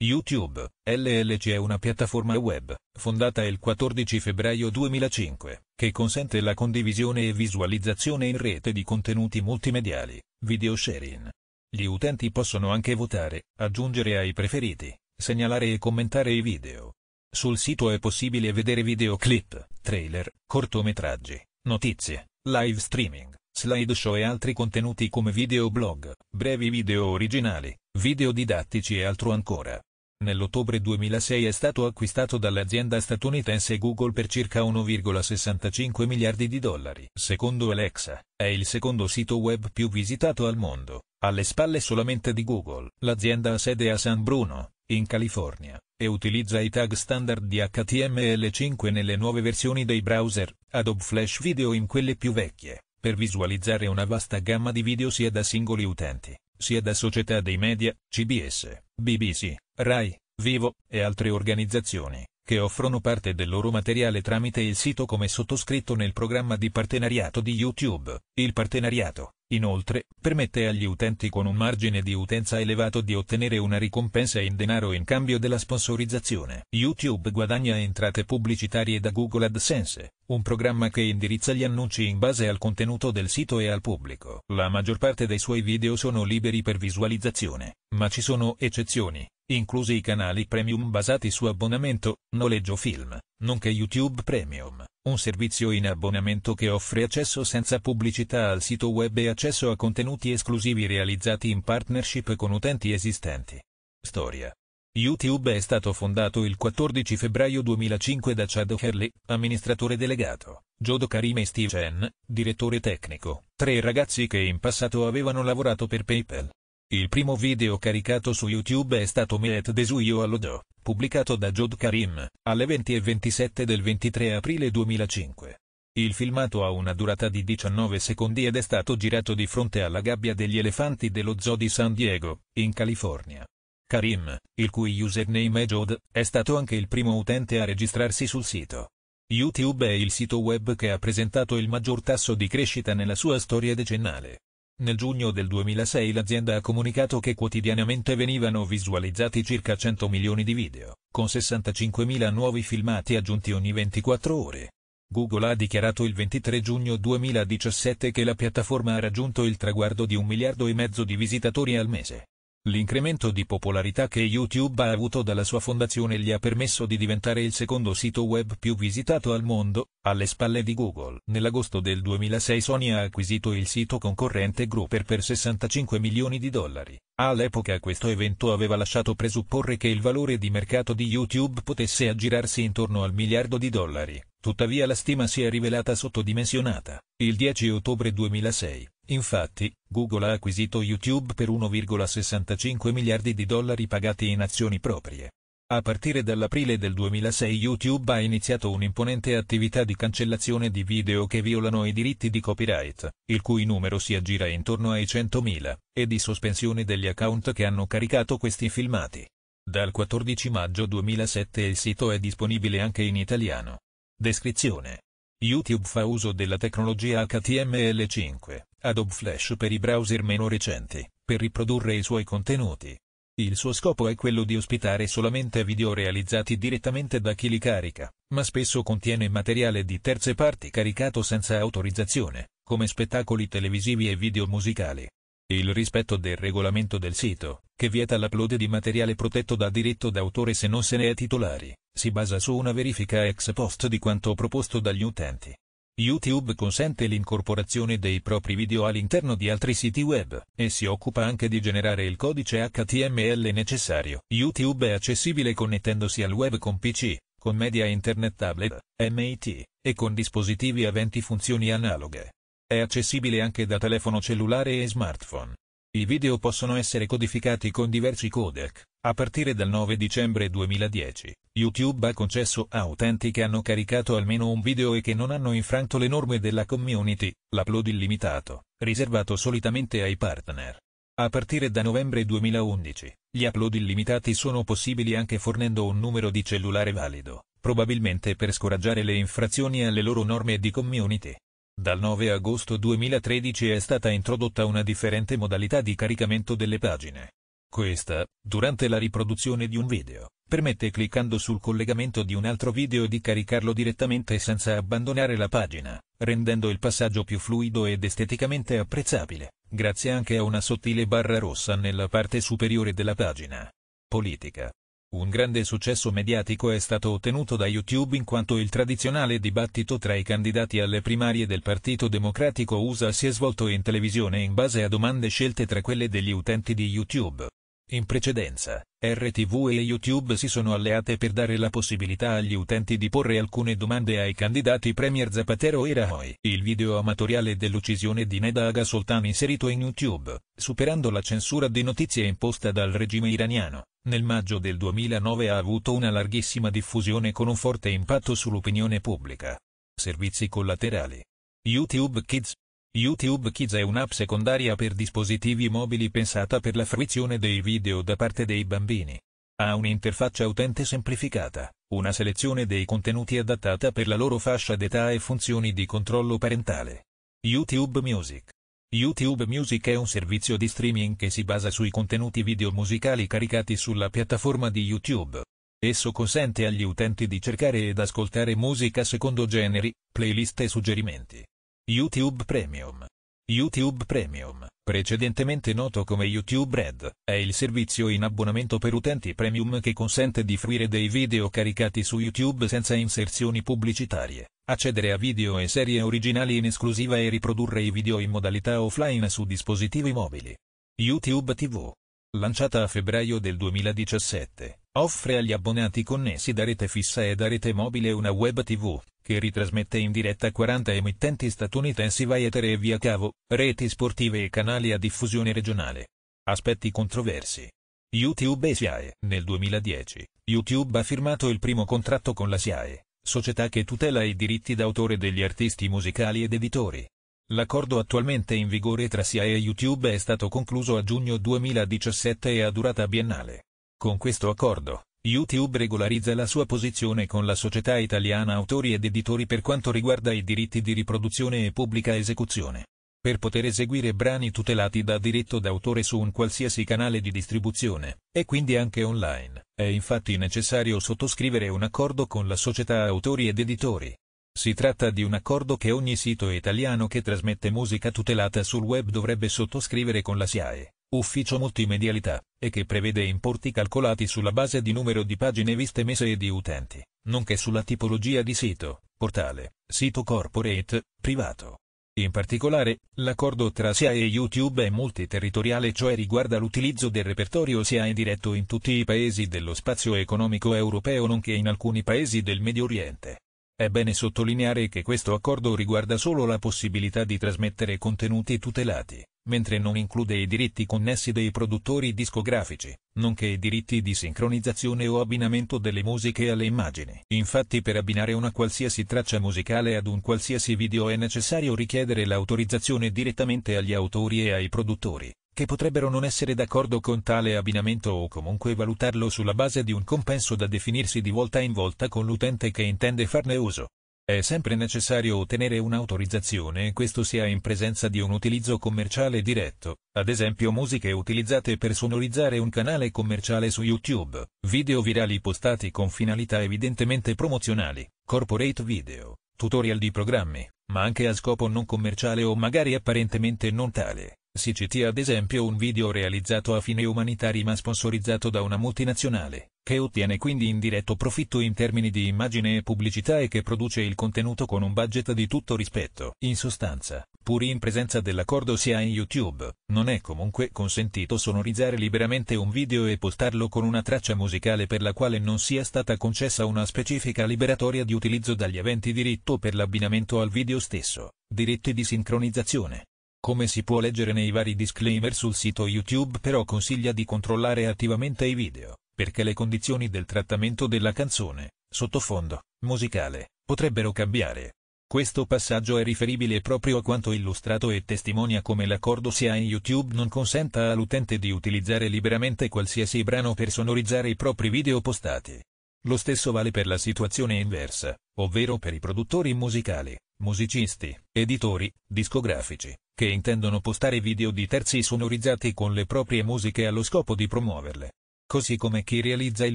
YouTube, LLC è una piattaforma web, fondata il 14 febbraio 2005, che consente la condivisione e visualizzazione in rete di contenuti multimediali, video sharing. Gli utenti possono anche votare, aggiungere ai preferiti, segnalare e commentare i video. Sul sito è possibile vedere videoclip, trailer, cortometraggi, notizie, live streaming, slideshow e altri contenuti come video blog, brevi video originali, video didattici e altro ancora. Nell'ottobre 2006 è stato acquistato dall'azienda statunitense Google per circa 1,65 miliardi di dollari. Secondo Alexa, è il secondo sito web più visitato al mondo, alle spalle solamente di Google. L'azienda ha sede a San Bruno, in California, e utilizza i tag standard di HTML5 nelle nuove versioni dei browser, Adobe Flash Video in quelle più vecchie, per visualizzare una vasta gamma di video sia da singoli utenti sia da società dei media, CBS, BBC, RAI, Vivo e altre organizzazioni che offrono parte del loro materiale tramite il sito come sottoscritto nel programma di partenariato di YouTube. Il partenariato, inoltre, permette agli utenti con un margine di utenza elevato di ottenere una ricompensa in denaro in cambio della sponsorizzazione. YouTube guadagna entrate pubblicitarie da Google AdSense, un programma che indirizza gli annunci in base al contenuto del sito e al pubblico. La maggior parte dei suoi video sono liberi per visualizzazione, ma ci sono eccezioni inclusi i canali premium basati su abbonamento, noleggio film, nonché YouTube Premium, un servizio in abbonamento che offre accesso senza pubblicità al sito web e accesso a contenuti esclusivi realizzati in partnership con utenti esistenti. Storia. YouTube è stato fondato il 14 febbraio 2005 da Chad Herley, amministratore delegato, Jodo Karim e Steve Chen, direttore tecnico, tre ragazzi che in passato avevano lavorato per PayPal. Il primo video caricato su YouTube è stato Meet Desuio all'Odo, pubblicato da Jod Karim, alle 20.27 del 23 aprile 2005. Il filmato ha una durata di 19 secondi ed è stato girato di fronte alla gabbia degli elefanti dello zoo di San Diego, in California. Karim, il cui username è Jod, è stato anche il primo utente a registrarsi sul sito. YouTube è il sito web che ha presentato il maggior tasso di crescita nella sua storia decennale. Nel giugno del 2006 l'azienda ha comunicato che quotidianamente venivano visualizzati circa 100 milioni di video, con 65.000 nuovi filmati aggiunti ogni 24 ore. Google ha dichiarato il 23 giugno 2017 che la piattaforma ha raggiunto il traguardo di un miliardo e mezzo di visitatori al mese. L'incremento di popolarità che YouTube ha avuto dalla sua fondazione gli ha permesso di diventare il secondo sito web più visitato al mondo, alle spalle di Google. Nell'agosto del 2006 Sony ha acquisito il sito concorrente Grouper per 65 milioni di dollari. All'epoca questo evento aveva lasciato presupporre che il valore di mercato di YouTube potesse aggirarsi intorno al miliardo di dollari. Tuttavia la stima si è rivelata sottodimensionata. Il 10 ottobre 2006, Infatti, Google ha acquisito YouTube per 1,65 miliardi di dollari pagati in azioni proprie. A partire dall'aprile del 2006 YouTube ha iniziato un'imponente attività di cancellazione di video che violano i diritti di copyright, il cui numero si aggira intorno ai 100.000, e di sospensione degli account che hanno caricato questi filmati. Dal 14 maggio 2007 il sito è disponibile anche in italiano. Descrizione. YouTube fa uso della tecnologia HTML5 Adobe Flash per i browser meno recenti, per riprodurre i suoi contenuti. Il suo scopo è quello di ospitare solamente video realizzati direttamente da chi li carica, ma spesso contiene materiale di terze parti caricato senza autorizzazione, come spettacoli televisivi e video musicali. Il rispetto del regolamento del sito, che vieta l'upload di materiale protetto da diritto d'autore se non se ne è titolari, si basa su una verifica ex post di quanto proposto dagli utenti, YouTube consente l'incorporazione dei propri video all'interno di altri siti web, e si occupa anche di generare il codice HTML necessario. YouTube è accessibile connettendosi al web con PC, con media internet tablet, MIT, e con dispositivi aventi funzioni analoghe. È accessibile anche da telefono cellulare e smartphone. I video possono essere codificati con diversi codec. A partire dal 9 dicembre 2010, YouTube ha concesso a utenti che hanno caricato almeno un video e che non hanno infranto le norme della community, l'upload illimitato, riservato solitamente ai partner. A partire da novembre 2011, gli upload illimitati sono possibili anche fornendo un numero di cellulare valido, probabilmente per scoraggiare le infrazioni alle loro norme di community. Dal 9 agosto 2013 è stata introdotta una differente modalità di caricamento delle pagine. Questa, durante la riproduzione di un video, permette cliccando sul collegamento di un altro video di caricarlo direttamente senza abbandonare la pagina, rendendo il passaggio più fluido ed esteticamente apprezzabile, grazie anche a una sottile barra rossa nella parte superiore della pagina. Politica. Un grande successo mediatico è stato ottenuto da YouTube in quanto il tradizionale dibattito tra i candidati alle primarie del Partito Democratico USA si è svolto in televisione in base a domande scelte tra quelle degli utenti di YouTube. In precedenza, RTV e YouTube si sono alleate per dare la possibilità agli utenti di porre alcune domande ai candidati Premier Zapatero e Rajoy. Il video amatoriale dell'uccisione di Neda Aga Soltan inserito in YouTube, superando la censura di notizie imposta dal regime iraniano, nel maggio del 2009 ha avuto una larghissima diffusione con un forte impatto sull'opinione pubblica. Servizi collaterali. YouTube Kids. YouTube Kids è un'app secondaria per dispositivi mobili pensata per la fruizione dei video da parte dei bambini. Ha un'interfaccia utente semplificata, una selezione dei contenuti adattata per la loro fascia d'età e funzioni di controllo parentale. YouTube Music. YouTube Music è un servizio di streaming che si basa sui contenuti video musicali caricati sulla piattaforma di YouTube. Esso consente agli utenti di cercare ed ascoltare musica secondo generi, playlist e suggerimenti. YouTube Premium YouTube Premium, precedentemente noto come YouTube Red, è il servizio in abbonamento per utenti premium che consente di fruire dei video caricati su YouTube senza inserzioni pubblicitarie, accedere a video e serie originali in esclusiva e riprodurre i video in modalità offline su dispositivi mobili. YouTube TV. Lanciata a febbraio del 2017, Offre agli abbonati connessi da rete fissa e da rete mobile una web tv, che ritrasmette in diretta 40 emittenti statunitensi via etere e via cavo, reti sportive e canali a diffusione regionale. Aspetti controversi. YouTube e SIAE. Nel 2010, YouTube ha firmato il primo contratto con la SIAE, società che tutela i diritti d'autore degli artisti musicali ed editori. L'accordo attualmente in vigore tra SIAE e YouTube è stato concluso a giugno 2017 e ha durata biennale. Con questo accordo, YouTube regolarizza la sua posizione con la Società Italiana Autori ed Editori per quanto riguarda i diritti di riproduzione e pubblica esecuzione. Per poter eseguire brani tutelati da diritto d'autore su un qualsiasi canale di distribuzione, e quindi anche online, è infatti necessario sottoscrivere un accordo con la Società Autori ed Editori. Si tratta di un accordo che ogni sito italiano che trasmette musica tutelata sul web dovrebbe sottoscrivere con la SIAE. Ufficio multimedialità, e che prevede importi calcolati sulla base di numero di pagine viste mese e di utenti, nonché sulla tipologia di sito, portale, sito corporate, privato. In particolare, l'accordo tra SIA e YouTube è multiterritoriale cioè riguarda l'utilizzo del repertorio SIA diretto in tutti i paesi dello spazio economico europeo nonché in alcuni paesi del Medio Oriente. È bene sottolineare che questo accordo riguarda solo la possibilità di trasmettere contenuti tutelati, mentre non include i diritti connessi dei produttori discografici, nonché i diritti di sincronizzazione o abbinamento delle musiche alle immagini. Infatti per abbinare una qualsiasi traccia musicale ad un qualsiasi video è necessario richiedere l'autorizzazione direttamente agli autori e ai produttori, che potrebbero non essere d'accordo con tale abbinamento o comunque valutarlo sulla base di un compenso da definirsi di volta in volta con l'utente che intende farne uso. È sempre necessario ottenere un'autorizzazione e questo sia in presenza di un utilizzo commerciale diretto, ad esempio musiche utilizzate per sonorizzare un canale commerciale su YouTube, video virali postati con finalità evidentemente promozionali, corporate video, tutorial di programmi, ma anche a scopo non commerciale o magari apparentemente non tale. Si citi ad esempio un video realizzato a fine umanitari ma sponsorizzato da una multinazionale, che ottiene quindi indiretto profitto in termini di immagine e pubblicità e che produce il contenuto con un budget di tutto rispetto. In sostanza, pur in presenza dell'accordo sia in YouTube, non è comunque consentito sonorizzare liberamente un video e postarlo con una traccia musicale per la quale non sia stata concessa una specifica liberatoria di utilizzo dagli aventi diritto per l'abbinamento al video stesso, diritti di sincronizzazione, come si può leggere nei vari disclaimer sul sito YouTube però consiglia di controllare attivamente i video, perché le condizioni del trattamento della canzone, sottofondo, musicale, potrebbero cambiare. Questo passaggio è riferibile proprio a quanto illustrato e testimonia come l'accordo sia in YouTube non consenta all'utente di utilizzare liberamente qualsiasi brano per sonorizzare i propri video postati. Lo stesso vale per la situazione inversa, ovvero per i produttori musicali, musicisti, editori, discografici, che intendono postare video di terzi sonorizzati con le proprie musiche allo scopo di promuoverle. Così come chi realizza il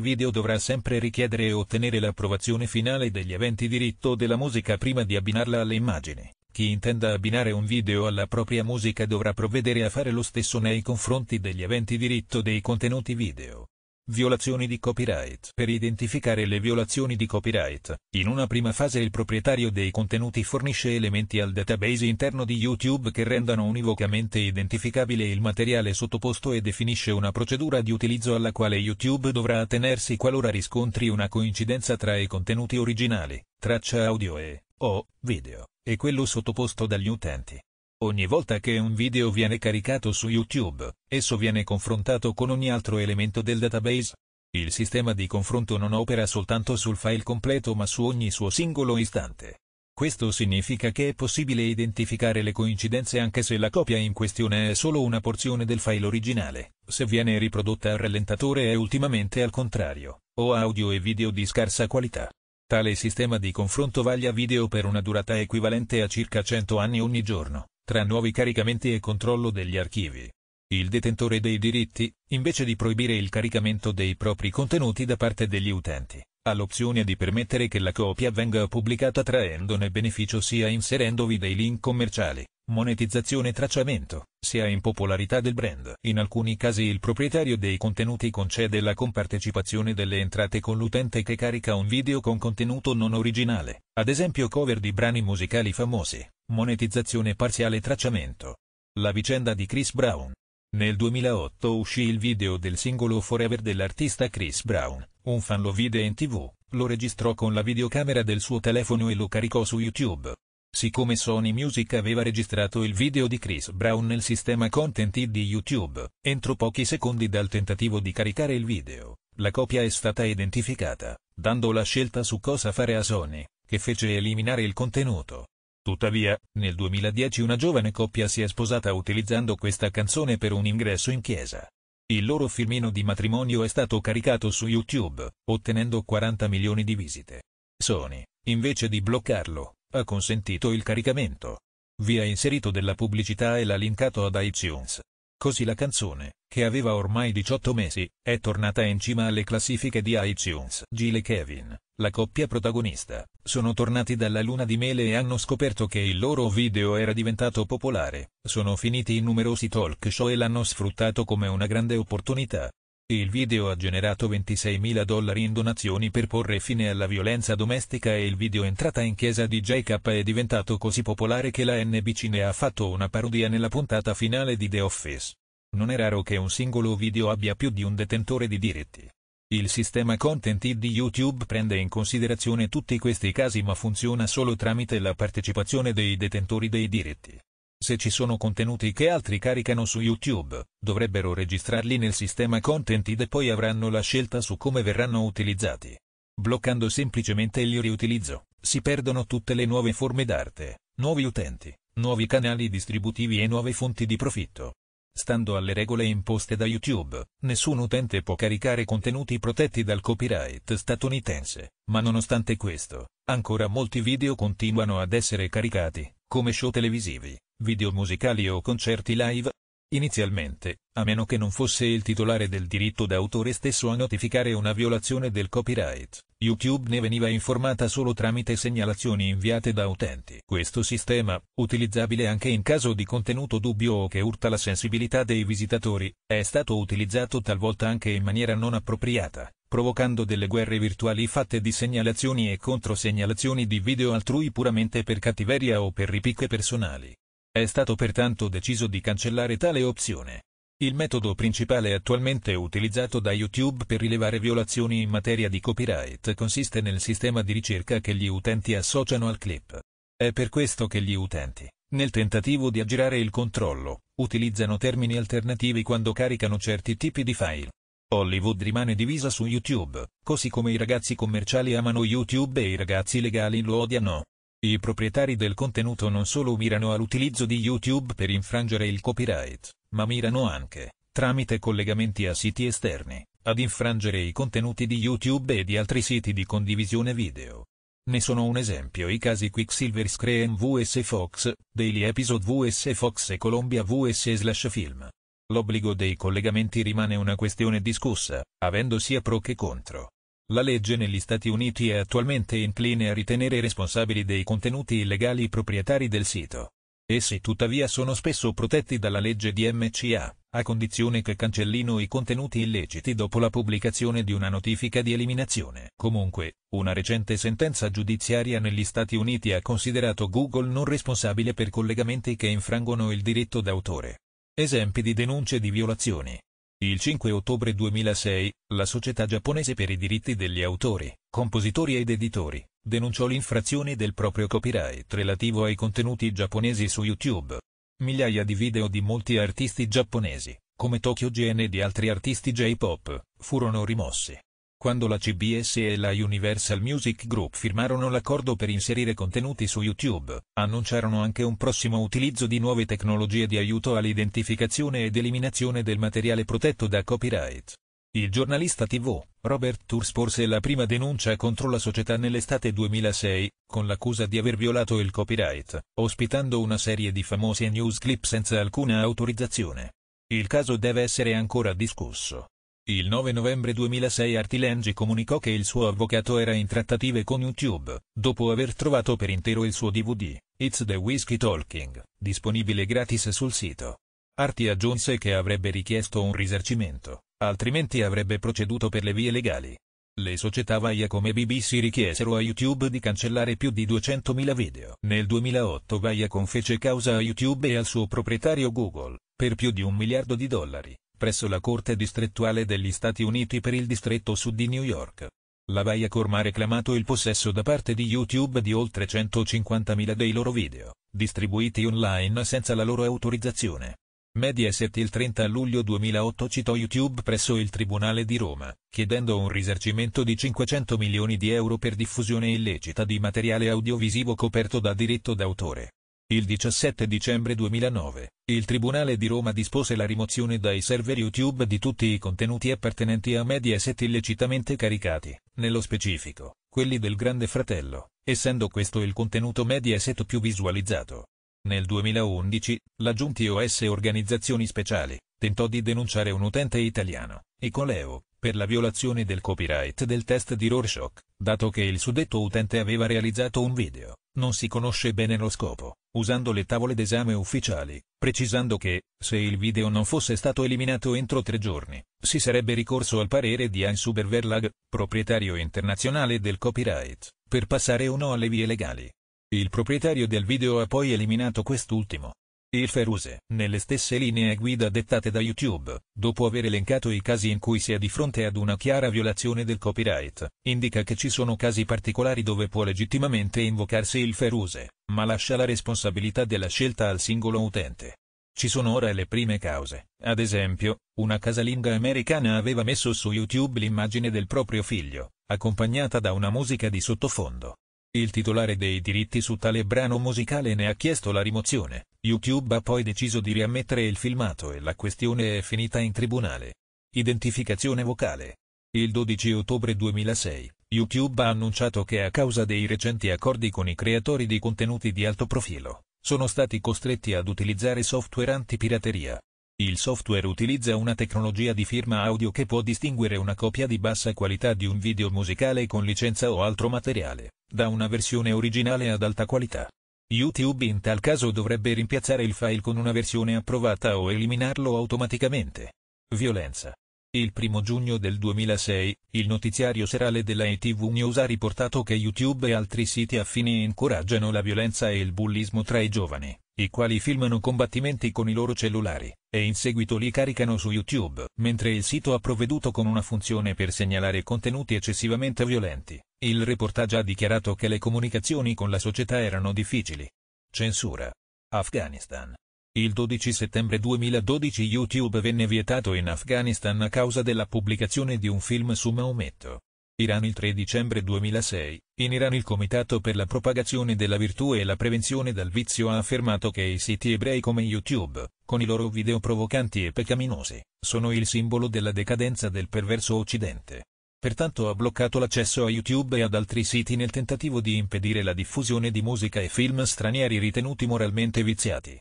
video dovrà sempre richiedere e ottenere l'approvazione finale degli eventi diritto della musica prima di abbinarla alle immagini. Chi intenda abbinare un video alla propria musica dovrà provvedere a fare lo stesso nei confronti degli eventi diritto dei contenuti video. Violazioni di copyright Per identificare le violazioni di copyright, in una prima fase il proprietario dei contenuti fornisce elementi al database interno di YouTube che rendano univocamente identificabile il materiale sottoposto e definisce una procedura di utilizzo alla quale YouTube dovrà attenersi qualora riscontri una coincidenza tra i contenuti originali, traccia audio e o video, e quello sottoposto dagli utenti. Ogni volta che un video viene caricato su YouTube, esso viene confrontato con ogni altro elemento del database. Il sistema di confronto non opera soltanto sul file completo ma su ogni suo singolo istante. Questo significa che è possibile identificare le coincidenze anche se la copia in questione è solo una porzione del file originale, se viene riprodotta al rallentatore e ultimamente al contrario, o audio e video di scarsa qualità. Tale sistema di confronto vaglia video per una durata equivalente a circa 100 anni ogni giorno tra nuovi caricamenti e controllo degli archivi. Il detentore dei diritti, invece di proibire il caricamento dei propri contenuti da parte degli utenti, ha l'opzione di permettere che la copia venga pubblicata traendone beneficio sia inserendovi dei link commerciali, monetizzazione tracciamento, sia in popolarità del brand. In alcuni casi il proprietario dei contenuti concede la compartecipazione delle entrate con l'utente che carica un video con contenuto non originale, ad esempio cover di brani musicali famosi, monetizzazione parziale tracciamento. La vicenda di Chris Brown. Nel 2008 uscì il video del singolo Forever dell'artista Chris Brown, un fan lo vide in tv, lo registrò con la videocamera del suo telefono e lo caricò su YouTube. Siccome Sony Music aveva registrato il video di Chris Brown nel sistema Content ID di YouTube, entro pochi secondi dal tentativo di caricare il video, la copia è stata identificata, dando la scelta su cosa fare a Sony, che fece eliminare il contenuto. Tuttavia, nel 2010 una giovane coppia si è sposata utilizzando questa canzone per un ingresso in chiesa. Il loro filmino di matrimonio è stato caricato su YouTube, ottenendo 40 milioni di visite. Sony, invece di bloccarlo, ha consentito il caricamento. Vi ha inserito della pubblicità e l'ha linkato ad iTunes. Così la canzone, che aveva ormai 18 mesi, è tornata in cima alle classifiche di iTunes. Gil e Kevin, la coppia protagonista, sono tornati dalla luna di mele e hanno scoperto che il loro video era diventato popolare, sono finiti in numerosi talk show e l'hanno sfruttato come una grande opportunità. Il video ha generato 26.000 dollari in donazioni per porre fine alla violenza domestica e il video entrata in chiesa di JK è diventato così popolare che la NBC ne ha fatto una parodia nella puntata finale di The Office. Non è raro che un singolo video abbia più di un detentore di diritti. Il sistema Content di YouTube prende in considerazione tutti questi casi ma funziona solo tramite la partecipazione dei detentori dei diritti se ci sono contenuti che altri caricano su YouTube, dovrebbero registrarli nel sistema Contented e poi avranno la scelta su come verranno utilizzati. Bloccando semplicemente il riutilizzo, si perdono tutte le nuove forme d'arte, nuovi utenti, nuovi canali distributivi e nuove fonti di profitto. Stando alle regole imposte da YouTube, nessun utente può caricare contenuti protetti dal copyright statunitense, ma nonostante questo, ancora molti video continuano ad essere caricati, come show televisivi, video musicali o concerti live. Inizialmente, a meno che non fosse il titolare del diritto d'autore stesso a notificare una violazione del copyright, YouTube ne veniva informata solo tramite segnalazioni inviate da utenti. Questo sistema, utilizzabile anche in caso di contenuto dubbio o che urta la sensibilità dei visitatori, è stato utilizzato talvolta anche in maniera non appropriata, provocando delle guerre virtuali fatte di segnalazioni e controsegnalazioni di video altrui puramente per cattiveria o per ripicche personali. È stato pertanto deciso di cancellare tale opzione. Il metodo principale attualmente utilizzato da YouTube per rilevare violazioni in materia di copyright consiste nel sistema di ricerca che gli utenti associano al clip. È per questo che gli utenti, nel tentativo di aggirare il controllo, utilizzano termini alternativi quando caricano certi tipi di file. Hollywood rimane divisa su YouTube, così come i ragazzi commerciali amano YouTube e i ragazzi legali lo odiano. I proprietari del contenuto non solo mirano all'utilizzo di YouTube per infrangere il copyright, ma mirano anche, tramite collegamenti a siti esterni, ad infrangere i contenuti di YouTube e di altri siti di condivisione video. Ne sono un esempio i casi Quicksilver Scream vs Fox, Daily Episode vs Fox e Columbia vs Slash Film. L'obbligo dei collegamenti rimane una questione discussa, avendo sia pro che contro. La legge negli Stati Uniti è attualmente incline a ritenere responsabili dei contenuti illegali i proprietari del sito. Essi tuttavia sono spesso protetti dalla legge di MCA, a condizione che cancellino i contenuti illeciti dopo la pubblicazione di una notifica di eliminazione. Comunque, una recente sentenza giudiziaria negli Stati Uniti ha considerato Google non responsabile per collegamenti che infrangono il diritto d'autore. Esempi di denunce di violazioni. Il 5 ottobre 2006, la Società giapponese per i diritti degli autori, compositori ed editori, denunciò l'infrazione del proprio copyright relativo ai contenuti giapponesi su YouTube. Migliaia di video di molti artisti giapponesi, come Tokyo GN e di altri artisti J-pop, furono rimossi, quando la CBS e la Universal Music Group firmarono l'accordo per inserire contenuti su YouTube, annunciarono anche un prossimo utilizzo di nuove tecnologie di aiuto all'identificazione ed eliminazione del materiale protetto da copyright. Il giornalista TV, Robert Tours porse la prima denuncia contro la società nell'estate 2006, con l'accusa di aver violato il copyright, ospitando una serie di famosi news clip senza alcuna autorizzazione. Il caso deve essere ancora discusso. Il 9 novembre 2006 Artilengi comunicò che il suo avvocato era in trattative con YouTube, dopo aver trovato per intero il suo DVD, It's the Whiskey Talking, disponibile gratis sul sito. Arti aggiunse che avrebbe richiesto un risarcimento, altrimenti avrebbe proceduto per le vie legali. Le società Vaia come BBC richiesero a YouTube di cancellare più di 200.000 video. Nel 2008 Vaia confece causa a YouTube e al suo proprietario Google, per più di un miliardo di dollari presso la Corte distrettuale degli Stati Uniti per il distretto sud di New York. La Corma ha reclamato il possesso da parte di YouTube di oltre 150.000 dei loro video, distribuiti online senza la loro autorizzazione. Mediaset il 30 luglio 2008 citò YouTube presso il Tribunale di Roma, chiedendo un risarcimento di 500 milioni di euro per diffusione illecita di materiale audiovisivo coperto da diritto d'autore. Il 17 dicembre 2009, il Tribunale di Roma dispose la rimozione dai server YouTube di tutti i contenuti appartenenti a Mediaset illecitamente caricati, nello specifico, quelli del Grande Fratello, essendo questo il contenuto Mediaset più visualizzato. Nel 2011, la Giunti OS Organizzazioni Speciali, tentò di denunciare un utente italiano, Icoleo, per la violazione del copyright del test di Rorschach, dato che il suddetto utente aveva realizzato un video, non si conosce bene lo scopo, usando le tavole d'esame ufficiali, precisando che, se il video non fosse stato eliminato entro tre giorni, si sarebbe ricorso al parere di Ansuber Verlag, proprietario internazionale del copyright, per passare o no alle vie legali. Il proprietario del video ha poi eliminato quest'ultimo, il Feruse, nelle stesse linee guida dettate da YouTube, dopo aver elencato i casi in cui si è di fronte ad una chiara violazione del copyright, indica che ci sono casi particolari dove può legittimamente invocarsi il Feruse, ma lascia la responsabilità della scelta al singolo utente. Ci sono ora le prime cause. Ad esempio, una casalinga americana aveva messo su YouTube l'immagine del proprio figlio, accompagnata da una musica di sottofondo. Il titolare dei diritti su tale brano musicale ne ha chiesto la rimozione, YouTube ha poi deciso di riammettere il filmato e la questione è finita in tribunale. Identificazione vocale. Il 12 ottobre 2006, YouTube ha annunciato che a causa dei recenti accordi con i creatori di contenuti di alto profilo, sono stati costretti ad utilizzare software antipirateria, il software utilizza una tecnologia di firma audio che può distinguere una copia di bassa qualità di un video musicale con licenza o altro materiale, da una versione originale ad alta qualità. YouTube in tal caso dovrebbe rimpiazzare il file con una versione approvata o eliminarlo automaticamente. Violenza. Il 1 giugno del 2006, il notiziario serale della ITV News ha riportato che YouTube e altri siti affini incoraggiano la violenza e il bullismo tra i giovani i quali filmano combattimenti con i loro cellulari, e in seguito li caricano su YouTube, mentre il sito ha provveduto con una funzione per segnalare contenuti eccessivamente violenti. Il reportage ha dichiarato che le comunicazioni con la società erano difficili. Censura. Afghanistan. Il 12 settembre 2012 YouTube venne vietato in Afghanistan a causa della pubblicazione di un film su Maometto. Iran il 3 dicembre 2006, in Iran il Comitato per la propagazione della virtù e la prevenzione dal vizio ha affermato che i siti ebrei come YouTube, con i loro video provocanti e peccaminosi, sono il simbolo della decadenza del perverso occidente. Pertanto ha bloccato l'accesso a YouTube e ad altri siti nel tentativo di impedire la diffusione di musica e film stranieri ritenuti moralmente viziati.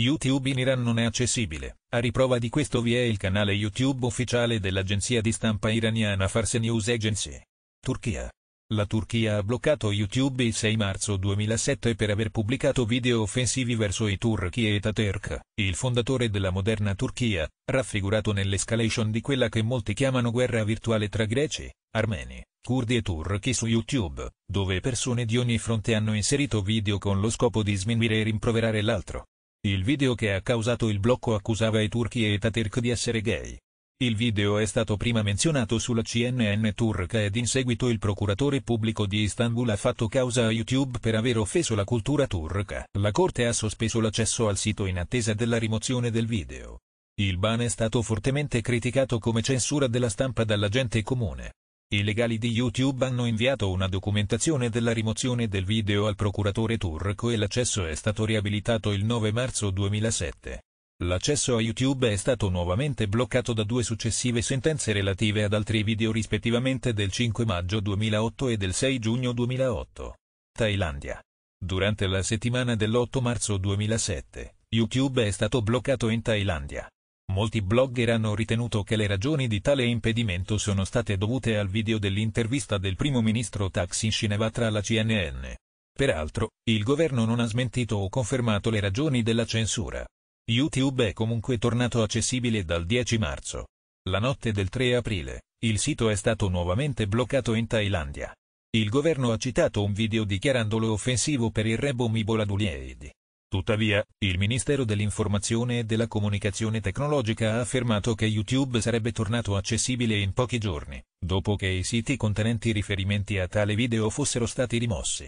YouTube in Iran non è accessibile. A riprova di questo vi è il canale YouTube ufficiale dell'agenzia di stampa iraniana Fars News Agency. Turchia. La Turchia ha bloccato YouTube il 6 marzo 2007 per aver pubblicato video offensivi verso i turchi e Taterk, il fondatore della moderna Turchia, raffigurato nell'escalation di quella che molti chiamano guerra virtuale tra greci, armeni, curdi e turchi su YouTube, dove persone di ogni fronte hanno inserito video con lo scopo di sminuire e rimproverare l'altro. Il video che ha causato il blocco accusava i turchi e Taterk di essere gay. Il video è stato prima menzionato sulla CNN turca ed in seguito il procuratore pubblico di Istanbul ha fatto causa a YouTube per aver offeso la cultura turca. La corte ha sospeso l'accesso al sito in attesa della rimozione del video. Il ban è stato fortemente criticato come censura della stampa dalla gente comune. I legali di YouTube hanno inviato una documentazione della rimozione del video al procuratore turco e l'accesso è stato riabilitato il 9 marzo 2007. L'accesso a YouTube è stato nuovamente bloccato da due successive sentenze relative ad altri video rispettivamente del 5 maggio 2008 e del 6 giugno 2008. Thailandia. Durante la settimana dell'8 marzo 2007, YouTube è stato bloccato in Thailandia. Molti blogger hanno ritenuto che le ragioni di tale impedimento sono state dovute al video dell'intervista del primo ministro Thaksin Shinawatra alla CNN. Peraltro, il governo non ha smentito o confermato le ragioni della censura. YouTube è comunque tornato accessibile dal 10 marzo. La notte del 3 aprile, il sito è stato nuovamente bloccato in Thailandia. Il governo ha citato un video dichiarandolo offensivo per il rebo Mibola Aduliedi. Tuttavia, il Ministero dell'Informazione e della Comunicazione Tecnologica ha affermato che YouTube sarebbe tornato accessibile in pochi giorni, dopo che i siti contenenti riferimenti a tale video fossero stati rimossi.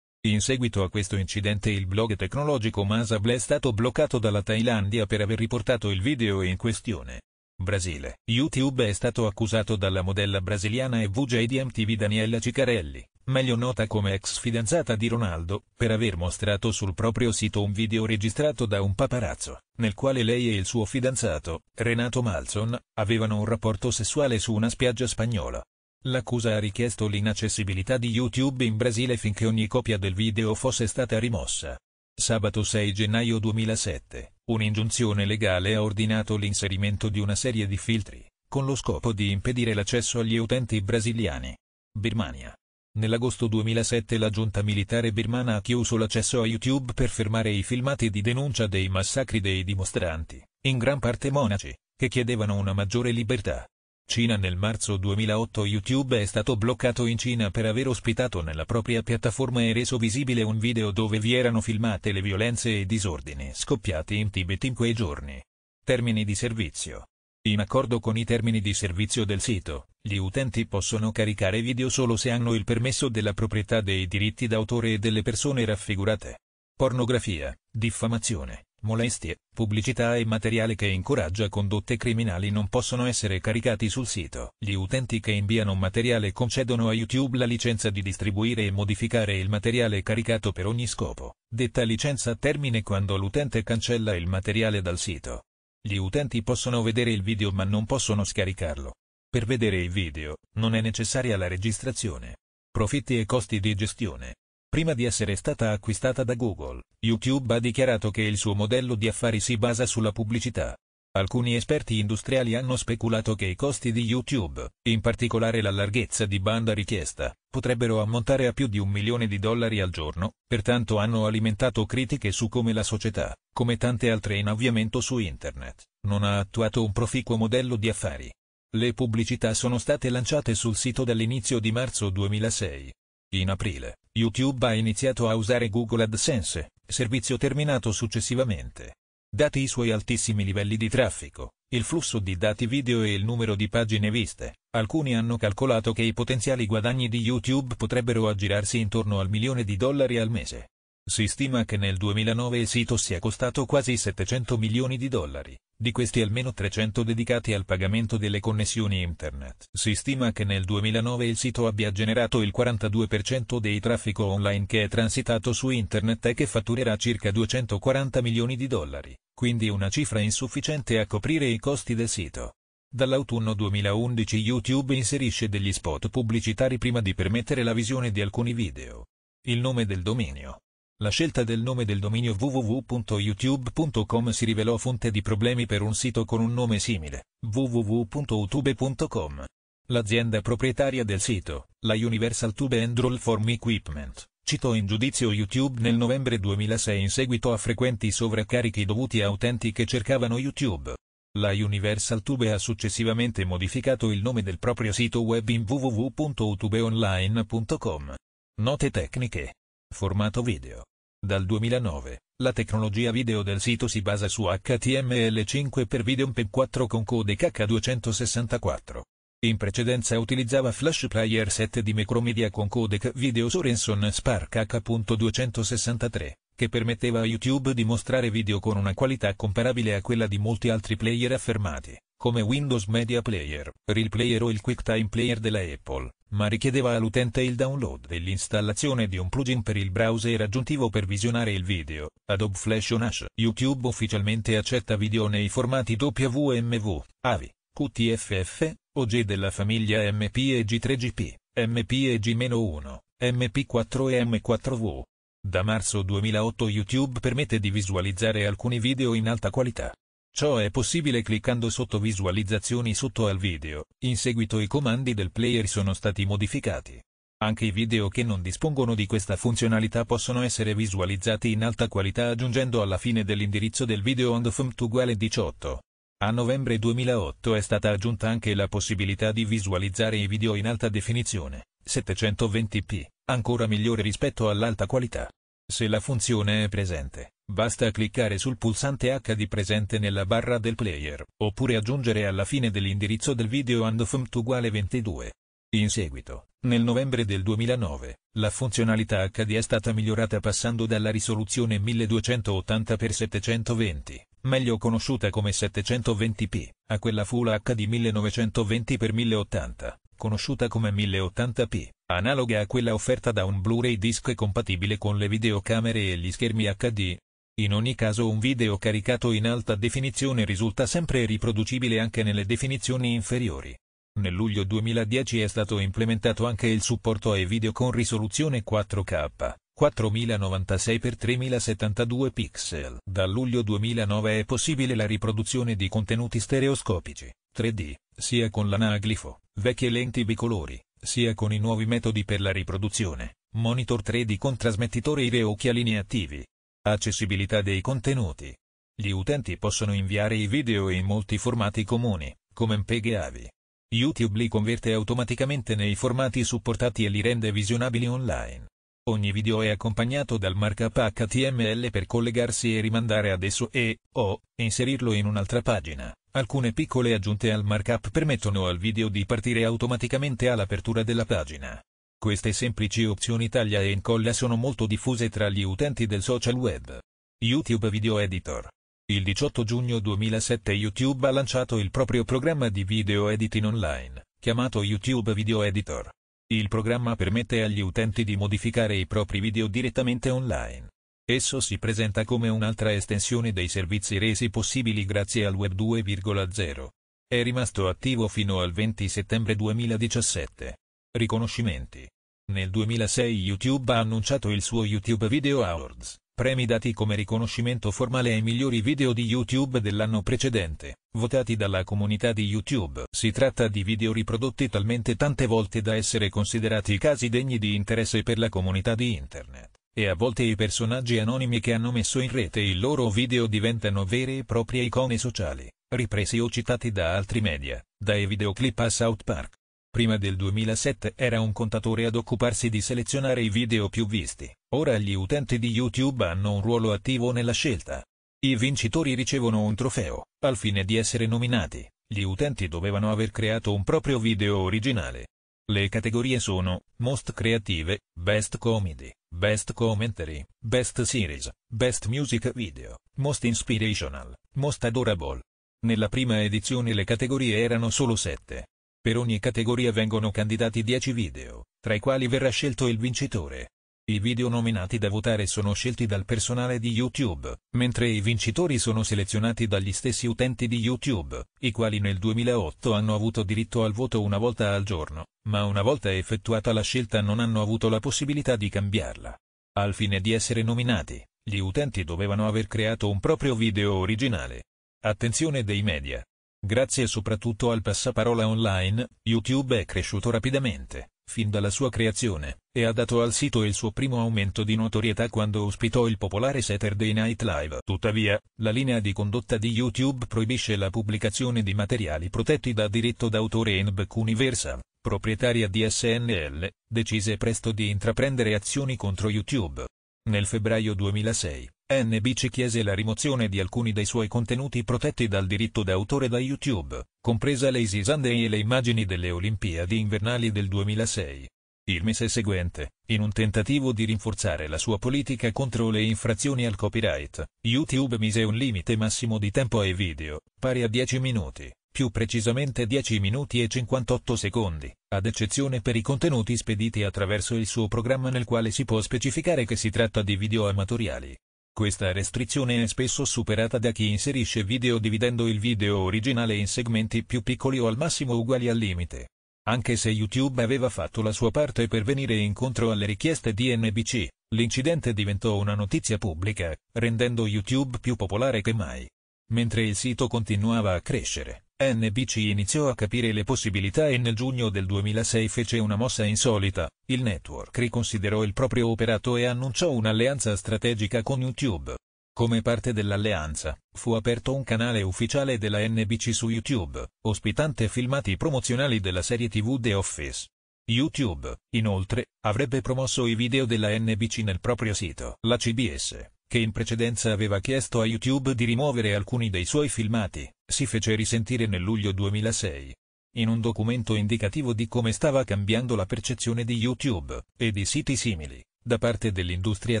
In seguito a questo incidente il blog tecnologico Masable è stato bloccato dalla Thailandia per aver riportato il video in questione. Brasile. YouTube è stato accusato dalla modella brasiliana e VJ di MTV Daniela Ciccarelli, meglio nota come ex fidanzata di Ronaldo, per aver mostrato sul proprio sito un video registrato da un paparazzo, nel quale lei e il suo fidanzato, Renato Malson, avevano un rapporto sessuale su una spiaggia spagnola. L'accusa ha richiesto l'inaccessibilità di YouTube in Brasile finché ogni copia del video fosse stata rimossa. Sabato 6 gennaio 2007, un'ingiunzione legale ha ordinato l'inserimento di una serie di filtri, con lo scopo di impedire l'accesso agli utenti brasiliani. Birmania Nell'agosto 2007 la giunta militare birmana ha chiuso l'accesso a YouTube per fermare i filmati di denuncia dei massacri dei dimostranti, in gran parte monaci, che chiedevano una maggiore libertà. Cina Nel marzo 2008 YouTube è stato bloccato in Cina per aver ospitato nella propria piattaforma e reso visibile un video dove vi erano filmate le violenze e disordini scoppiati in Tibet in quei giorni. Termini di servizio in accordo con i termini di servizio del sito, gli utenti possono caricare video solo se hanno il permesso della proprietà dei diritti d'autore e delle persone raffigurate. Pornografia, diffamazione, molestie, pubblicità e materiale che incoraggia condotte criminali non possono essere caricati sul sito. Gli utenti che inviano materiale concedono a YouTube la licenza di distribuire e modificare il materiale caricato per ogni scopo. Detta licenza termine quando l'utente cancella il materiale dal sito. Gli utenti possono vedere il video ma non possono scaricarlo. Per vedere il video, non è necessaria la registrazione. Profitti e costi di gestione. Prima di essere stata acquistata da Google, YouTube ha dichiarato che il suo modello di affari si basa sulla pubblicità. Alcuni esperti industriali hanno speculato che i costi di YouTube, in particolare la larghezza di banda richiesta, potrebbero ammontare a più di un milione di dollari al giorno, pertanto hanno alimentato critiche su come la società, come tante altre in avviamento su Internet, non ha attuato un proficuo modello di affari. Le pubblicità sono state lanciate sul sito dall'inizio di marzo 2006. In aprile, YouTube ha iniziato a usare Google AdSense, servizio terminato successivamente. Dati i suoi altissimi livelli di traffico, il flusso di dati video e il numero di pagine viste, alcuni hanno calcolato che i potenziali guadagni di YouTube potrebbero aggirarsi intorno al milione di dollari al mese. Si stima che nel 2009 il sito sia costato quasi 700 milioni di dollari, di questi almeno 300 dedicati al pagamento delle connessioni internet. Si stima che nel 2009 il sito abbia generato il 42% dei traffico online che è transitato su internet e che fatturerà circa 240 milioni di dollari, quindi una cifra insufficiente a coprire i costi del sito. Dall'autunno 2011 YouTube inserisce degli spot pubblicitari prima di permettere la visione di alcuni video. Il nome del dominio la scelta del nome del dominio www.youtube.com si rivelò fonte di problemi per un sito con un nome simile, www.youtube.com. L'azienda proprietaria del sito, la Universal Tube and Roll Form Equipment, citò in giudizio YouTube nel novembre 2006 in seguito a frequenti sovraccarichi dovuti a utenti che cercavano YouTube. La Universal Tube ha successivamente modificato il nome del proprio sito web in www.utubeonline.com. Note tecniche. Formato video. Dal 2009, la tecnologia video del sito si basa su HTML5 per VideoMP4 con codec H264. In precedenza utilizzava Flash Player 7 di Micromedia con codec video Sorenson Spark H.263, che permetteva a YouTube di mostrare video con una qualità comparabile a quella di molti altri player affermati come Windows Media Player, Real Player o il QuickTime Player della Apple, ma richiedeva all'utente il download e l'installazione di un plugin per il browser aggiuntivo per visionare il video. Adobe Flash on Ash, YouTube ufficialmente accetta video nei formati WMV, AVI, QTFF, OG della famiglia MP e g 3GP, MP e g 1 MP4 e M4V. Da marzo 2008 YouTube permette di visualizzare alcuni video in alta qualità. Ciò è possibile cliccando sotto Visualizzazioni sotto al video, in seguito i comandi del player sono stati modificati. Anche i video che non dispongono di questa funzionalità possono essere visualizzati in alta qualità aggiungendo alla fine dell'indirizzo del video ondfmt uguale 18. A novembre 2008 è stata aggiunta anche la possibilità di visualizzare i video in alta definizione, 720p, ancora migliore rispetto all'alta qualità. Se la funzione è presente, basta cliccare sul pulsante HD presente nella barra del player, oppure aggiungere alla fine dell'indirizzo del video andfumt uguale 22. In seguito, nel novembre del 2009, la funzionalità HD è stata migliorata passando dalla risoluzione 1280x720, meglio conosciuta come 720p, a quella Full HD 1920x1080 conosciuta come 1080p, analoga a quella offerta da un Blu-ray disc e compatibile con le videocamere e gli schermi HD. In ogni caso un video caricato in alta definizione risulta sempre riproducibile anche nelle definizioni inferiori. Nel luglio 2010 è stato implementato anche il supporto ai video con risoluzione 4K, 4096x3072 pixel. Dal luglio 2009 è possibile la riproduzione di contenuti stereoscopici, 3D, sia con l'anaglifo, vecchie lenti bicolori, sia con i nuovi metodi per la riproduzione, monitor 3D con trasmettitore IRE o occhialini attivi. Accessibilità dei contenuti. Gli utenti possono inviare i video in molti formati comuni, come MPEG e AVI. YouTube li converte automaticamente nei formati supportati e li rende visionabili online. Ogni video è accompagnato dal markup HTML per collegarsi e rimandare ad esso e, o, inserirlo in un'altra pagina. Alcune piccole aggiunte al markup permettono al video di partire automaticamente all'apertura della pagina. Queste semplici opzioni taglia e incolla sono molto diffuse tra gli utenti del social web. YouTube Video Editor il 18 giugno 2007 YouTube ha lanciato il proprio programma di video editing online, chiamato YouTube Video Editor. Il programma permette agli utenti di modificare i propri video direttamente online. Esso si presenta come un'altra estensione dei servizi resi possibili grazie al Web 2.0. È rimasto attivo fino al 20 settembre 2017. Riconoscimenti. Nel 2006 YouTube ha annunciato il suo YouTube Video Awards, premi dati come riconoscimento formale ai migliori video di YouTube dell'anno precedente, votati dalla comunità di YouTube. Si tratta di video riprodotti talmente tante volte da essere considerati casi degni di interesse per la comunità di Internet. E a volte i personaggi anonimi che hanno messo in rete il loro video diventano vere e proprie icone sociali, ripresi o citati da altri media, dai videoclip a South Park. Prima del 2007 era un contatore ad occuparsi di selezionare i video più visti, ora gli utenti di YouTube hanno un ruolo attivo nella scelta. I vincitori ricevono un trofeo, al fine di essere nominati, gli utenti dovevano aver creato un proprio video originale. Le categorie sono, Most Creative, Best Comedy, Best Commentary, Best Series, Best Music Video, Most Inspirational, Most Adorable. Nella prima edizione le categorie erano solo 7. Per ogni categoria vengono candidati 10 video, tra i quali verrà scelto il vincitore. I video nominati da votare sono scelti dal personale di YouTube, mentre i vincitori sono selezionati dagli stessi utenti di YouTube, i quali nel 2008 hanno avuto diritto al voto una volta al giorno, ma una volta effettuata la scelta non hanno avuto la possibilità di cambiarla. Al fine di essere nominati, gli utenti dovevano aver creato un proprio video originale. Attenzione dei media. Grazie soprattutto al passaparola online, YouTube è cresciuto rapidamente, fin dalla sua creazione, e ha dato al sito il suo primo aumento di notorietà quando ospitò il popolare Saturday Night Live. Tuttavia, la linea di condotta di YouTube proibisce la pubblicazione di materiali protetti da diritto d'autore in NBC Universal, proprietaria di SNL, decise presto di intraprendere azioni contro YouTube. Nel febbraio 2006, NBC chiese la rimozione di alcuni dei suoi contenuti protetti dal diritto d'autore da YouTube, compresa Lazy Sunday e le immagini delle Olimpiadi invernali del 2006. Il mese seguente, in un tentativo di rinforzare la sua politica contro le infrazioni al copyright, YouTube mise un limite massimo di tempo ai video, pari a 10 minuti, più precisamente 10 minuti e 58 secondi, ad eccezione per i contenuti spediti attraverso il suo programma nel quale si può specificare che si tratta di video amatoriali. Questa restrizione è spesso superata da chi inserisce video dividendo il video originale in segmenti più piccoli o al massimo uguali al limite. Anche se YouTube aveva fatto la sua parte per venire incontro alle richieste di NBC, l'incidente diventò una notizia pubblica, rendendo YouTube più popolare che mai. Mentre il sito continuava a crescere, NBC iniziò a capire le possibilità e nel giugno del 2006 fece una mossa insolita, il network riconsiderò il proprio operato e annunciò un'alleanza strategica con YouTube. Come parte dell'alleanza, fu aperto un canale ufficiale della NBC su YouTube, ospitante filmati promozionali della serie TV The Office. YouTube, inoltre, avrebbe promosso i video della NBC nel proprio sito. La CBS, che in precedenza aveva chiesto a YouTube di rimuovere alcuni dei suoi filmati, si fece risentire nel luglio 2006. In un documento indicativo di come stava cambiando la percezione di YouTube, e di siti simili, da parte dell'industria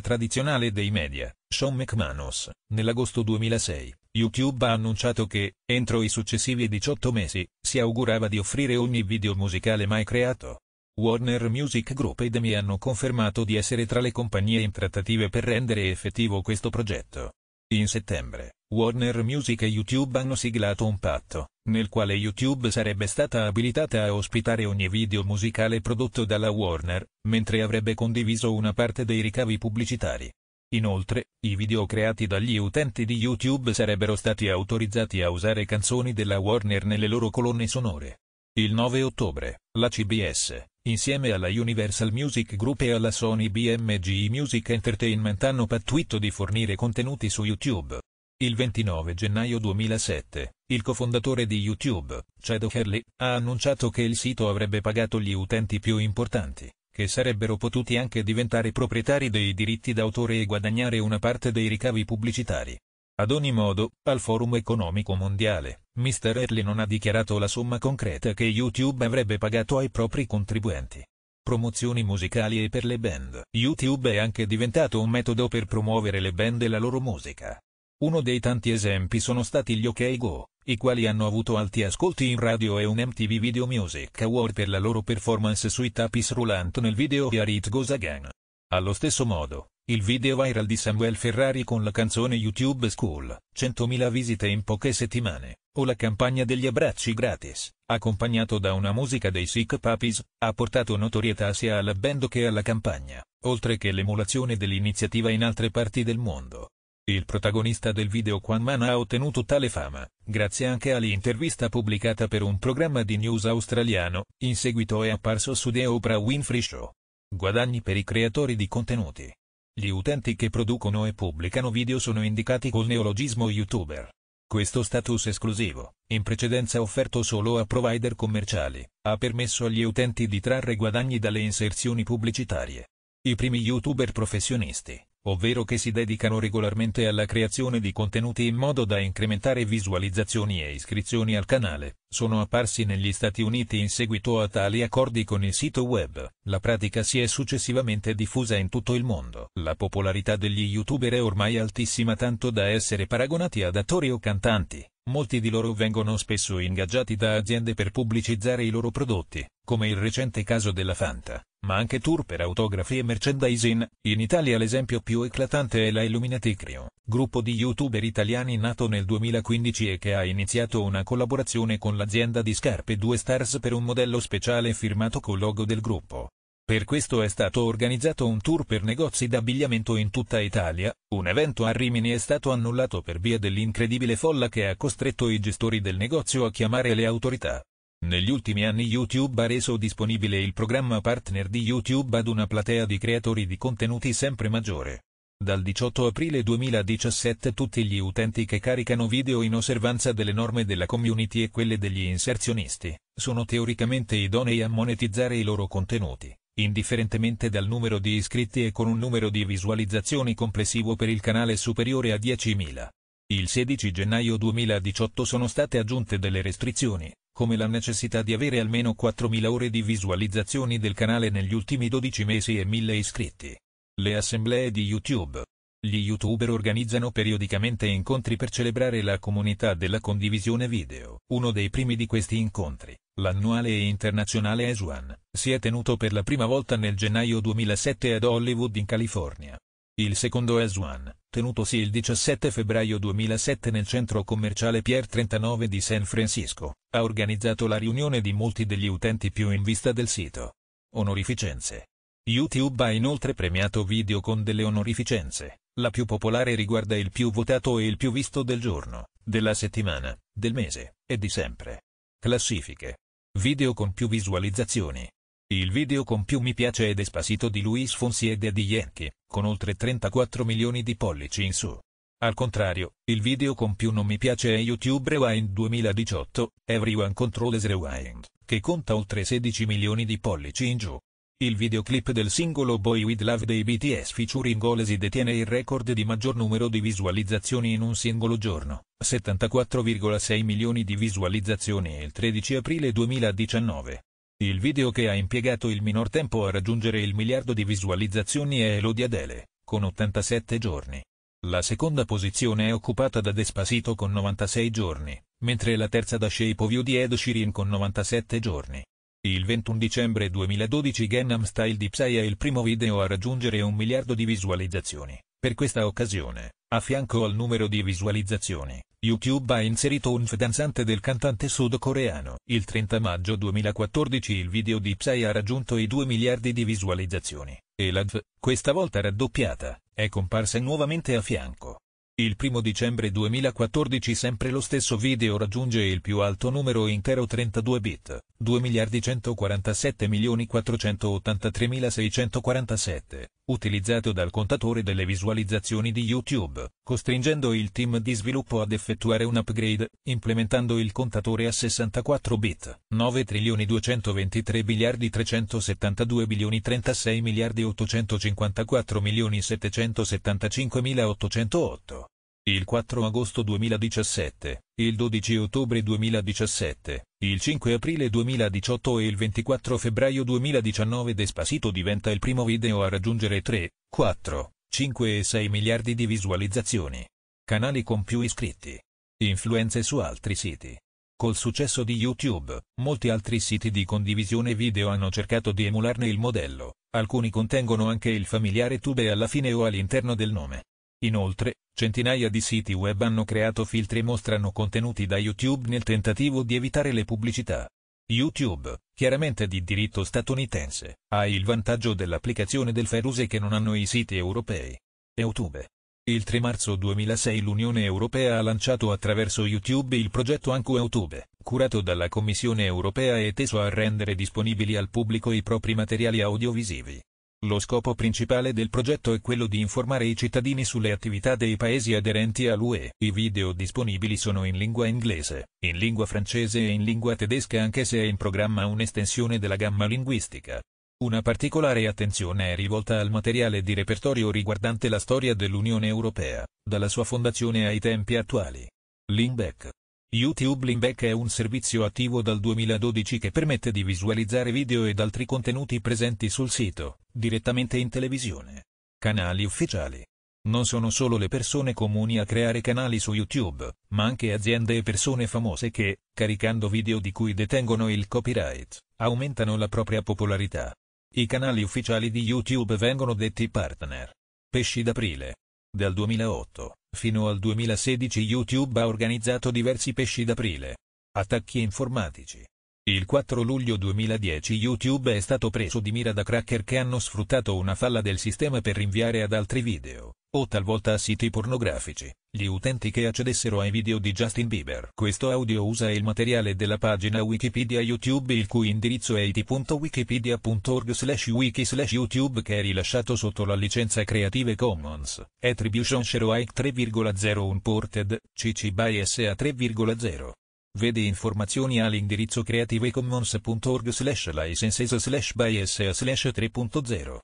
tradizionale dei media, Sean McManus, nell'agosto 2006, YouTube ha annunciato che, entro i successivi 18 mesi, si augurava di offrire ogni video musicale mai creato, Warner Music Group ed EMI hanno confermato di essere tra le compagnie in trattative per rendere effettivo questo progetto. In settembre, Warner Music e YouTube hanno siglato un patto, nel quale YouTube sarebbe stata abilitata a ospitare ogni video musicale prodotto dalla Warner, mentre avrebbe condiviso una parte dei ricavi pubblicitari. Inoltre, i video creati dagli utenti di YouTube sarebbero stati autorizzati a usare canzoni della Warner nelle loro colonne sonore. Il 9 ottobre, la CBS, insieme alla Universal Music Group e alla Sony BMG Music Entertainment hanno pattuito di fornire contenuti su YouTube. Il 29 gennaio 2007, il cofondatore di YouTube, Chad O'Herlihy, ha annunciato che il sito avrebbe pagato gli utenti più importanti, che sarebbero potuti anche diventare proprietari dei diritti d'autore e guadagnare una parte dei ricavi pubblicitari. Ad ogni modo, al Forum Economico Mondiale, Mr. Early non ha dichiarato la somma concreta che YouTube avrebbe pagato ai propri contribuenti. Promozioni musicali e per le band. YouTube è anche diventato un metodo per promuovere le band e la loro musica. Uno dei tanti esempi sono stati gli OK Go, i quali hanno avuto alti ascolti in radio e un MTV Video Music Award per la loro performance sui tapis roulant nel video Here It Goes Again. Allo stesso modo, il video viral di Samuel Ferrari con la canzone YouTube School, 100.000 visite in poche settimane o la campagna degli abbracci gratis, accompagnato da una musica dei Sick Puppies, ha portato notorietà sia alla band che alla campagna, oltre che l'emulazione dell'iniziativa in altre parti del mondo. Il protagonista del video Quan Man ha ottenuto tale fama, grazie anche all'intervista pubblicata per un programma di news australiano, in seguito è apparso su The Oprah Winfrey Show. Guadagni per i creatori di contenuti. Gli utenti che producono e pubblicano video sono indicati col neologismo youtuber. Questo status esclusivo, in precedenza offerto solo a provider commerciali, ha permesso agli utenti di trarre guadagni dalle inserzioni pubblicitarie. I primi youtuber professionisti, ovvero che si dedicano regolarmente alla creazione di contenuti in modo da incrementare visualizzazioni e iscrizioni al canale, sono apparsi negli Stati Uniti in seguito a tali accordi con il sito web. La pratica si è successivamente diffusa in tutto il mondo. La popolarità degli youtuber è ormai altissima tanto da essere paragonati ad attori o cantanti. Molti di loro vengono spesso ingaggiati da aziende per pubblicizzare i loro prodotti, come il recente caso della Fanta ma anche tour per autografi e merchandising. In Italia l'esempio più eclatante è la Illuminati Creo, gruppo di youtuber italiani nato nel 2015 e che ha iniziato una collaborazione con l'azienda di scarpe 2 Stars per un modello speciale firmato col logo del gruppo. Per questo è stato organizzato un tour per negozi d'abbigliamento in tutta Italia, un evento a Rimini è stato annullato per via dell'incredibile folla che ha costretto i gestori del negozio a chiamare le autorità. Negli ultimi anni YouTube ha reso disponibile il programma partner di YouTube ad una platea di creatori di contenuti sempre maggiore. Dal 18 aprile 2017 tutti gli utenti che caricano video in osservanza delle norme della community e quelle degli inserzionisti, sono teoricamente idonei a monetizzare i loro contenuti, indifferentemente dal numero di iscritti e con un numero di visualizzazioni complessivo per il canale superiore a 10.000. Il 16 gennaio 2018 sono state aggiunte delle restrizioni, come la necessità di avere almeno 4.000 ore di visualizzazioni del canale negli ultimi 12 mesi e 1.000 iscritti. Le assemblee di YouTube. Gli youtuber organizzano periodicamente incontri per celebrare la comunità della condivisione video. Uno dei primi di questi incontri, l'annuale e internazionale ASWAN, si è tenuto per la prima volta nel gennaio 2007 ad Hollywood in California. Il secondo ASWAN, tenutosi il 17 febbraio 2007 nel centro commerciale Pier 39 di San Francisco, ha organizzato la riunione di molti degli utenti più in vista del sito. Onorificenze. YouTube ha inoltre premiato video con delle onorificenze, la più popolare riguarda il più votato e il più visto del giorno, della settimana, del mese, e di sempre. Classifiche. Video con più visualizzazioni. Il video con più mi piace ed spasito di Luis Fonsi ed Eddie Yankee, con oltre 34 milioni di pollici in su. Al contrario, il video con più non mi piace è YouTube Rewind 2018, Everyone Controls Rewind, che conta oltre 16 milioni di pollici in giù. Il videoclip del singolo Boy With Love dei BTS featuring Olesi detiene il record di maggior numero di visualizzazioni in un singolo giorno, 74,6 milioni di visualizzazioni il 13 aprile 2019. Il video che ha impiegato il minor tempo a raggiungere il miliardo di visualizzazioni è Elodie Adele, con 87 giorni. La seconda posizione è occupata da Despacito con 96 giorni, mentre la terza da Shape of You di Ed Sheeran con 97 giorni. Il 21 dicembre 2012 Gangnam Style di Psy è il primo video a raggiungere un miliardo di visualizzazioni. Per questa occasione, a fianco al numero di visualizzazioni, YouTube ha inserito un fidanzante del cantante sudcoreano. Il 30 maggio 2014 il video di Psy ha raggiunto i 2 miliardi di visualizzazioni, e la V, questa volta raddoppiata, è comparsa nuovamente a fianco. Il 1 dicembre 2014 sempre lo stesso video raggiunge il più alto numero intero 32 bit, 2 miliardi 147 milioni 483 mila 647, utilizzato dal contatore delle visualizzazioni di YouTube, costringendo il team di sviluppo ad effettuare un upgrade, implementando il contatore a 64 bit, 9 trilioni 223 miliardi 372 milioni 36 miliardi 854 milioni 775 mila 808 il 4 agosto 2017, il 12 ottobre 2017, il 5 aprile 2018 e il 24 febbraio 2019 Despacito diventa il primo video a raggiungere 3, 4, 5 e 6 miliardi di visualizzazioni. Canali con più iscritti. Influenze su altri siti. Col successo di YouTube, molti altri siti di condivisione video hanno cercato di emularne il modello, alcuni contengono anche il familiare tube alla fine o all'interno del nome. Inoltre, centinaia di siti web hanno creato filtri e mostrano contenuti da YouTube nel tentativo di evitare le pubblicità. YouTube, chiaramente di diritto statunitense, ha il vantaggio dell'applicazione del Feruse che non hanno i siti europei. YouTube. Il 3 marzo 2006 l'Unione Europea ha lanciato attraverso YouTube il progetto Anku YouTube, curato dalla Commissione Europea e teso a rendere disponibili al pubblico i propri materiali audiovisivi. Lo scopo principale del progetto è quello di informare i cittadini sulle attività dei paesi aderenti all'UE. I video disponibili sono in lingua inglese, in lingua francese e in lingua tedesca anche se è in programma un'estensione della gamma linguistica. Una particolare attenzione è rivolta al materiale di repertorio riguardante la storia dell'Unione Europea, dalla sua fondazione ai tempi attuali. Lingback YouTube Limbeck è un servizio attivo dal 2012 che permette di visualizzare video ed altri contenuti presenti sul sito, direttamente in televisione. Canali ufficiali. Non sono solo le persone comuni a creare canali su YouTube, ma anche aziende e persone famose che, caricando video di cui detengono il copyright, aumentano la propria popolarità. I canali ufficiali di YouTube vengono detti partner. Pesci d'aprile. Dal 2008 fino al 2016 YouTube ha organizzato diversi pesci d'aprile. Attacchi informatici. Il 4 luglio 2010 YouTube è stato preso di mira da cracker che hanno sfruttato una falla del sistema per rinviare ad altri video o talvolta a siti pornografici, gli utenti che accedessero ai video di Justin Bieber. Questo audio usa il materiale della pagina Wikipedia YouTube il cui indirizzo è it.wikipedia.org slash wiki slash YouTube che è rilasciato sotto la licenza Creative Commons, Attribution Share Sharealike 3.0 Unported, CC by SA 3.0. Vedi informazioni all'indirizzo creativecommons.org slash licenses slash by SA slash 3.0.